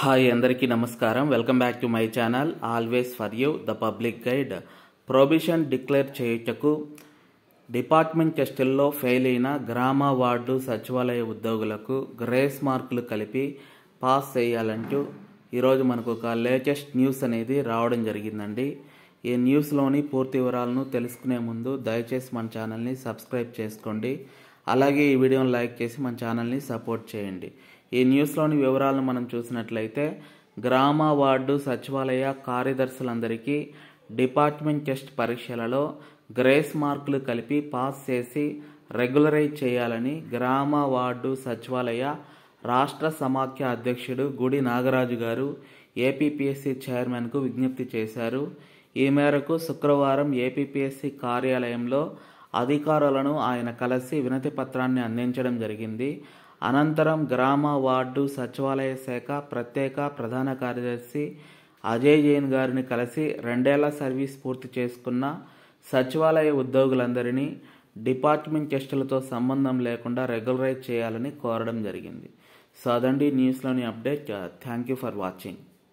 hi అందరికీ నమస్కారం welcome back to my channel always for you the public guide probation declare చేయుటకు department టెస్టుల్లో fail అయిన గ్రామ వార్డు సచివాలయ ఉద్యోగులకు గ్రేస్ మార్కులు కలిపి పాస్ చేయాలంటూ ఈరోజు మనకు ఒక లేటెస్ట్ న్యూస్ అనేది రావడం జరిగిందండి ఈ న్యూస్లోని పూర్తి వివరాలను తెలుసుకునే ముందు దయచేసి మన ఛానల్ని సబ్స్క్రైబ్ చేసుకోండి అలాగే ఈ వీడియోని లైక్ చేసి మన ఛానల్ని సపోర్ట్ చేయండి ఈ న్యూస్లోని వివరాలను మనం చూసినట్లయితే గ్రామ వార్డు సచివాలయ కార్యదర్శులందరికీ డిపార్ట్మెంట్ టెస్ట్ పరీక్షలలో గ్రేస్ మార్కులు కలిపి పాస్ చేసి రెగ్యులరైజ్ చేయాలని గ్రామ వార్డు సచివాలయ రాష్ట్ర సమాఖ్య అధ్యక్షుడు గుడి నాగరాజు గారు ఏపీపీఎస్సీ చైర్మన్కు విజ్ఞప్తి చేశారు ఈ మేరకు శుక్రవారం ఏపీపీఎస్సీ కార్యాలయంలో అధికారులను ఆయన కలిసి వినతి పత్రాన్ని అందించడం జరిగింది అనంతరం గ్రామ వార్డు సచివాలయ శాఖ ప్రత్యేక ప్రధాన కార్యదర్శి అజయ్ జైన్ గారిని కలిసి రెండేళ్ల సర్వీస్ పూర్తి చేసుకున్న సచివాలయ ఉద్యోగులందరినీ డిపార్ట్మెంట్ టెస్టులతో సంబంధం లేకుండా రెగ్యులరైజ్ చేయాలని కోరడం జరిగింది సో అదండి న్యూస్లోని update thank you for watching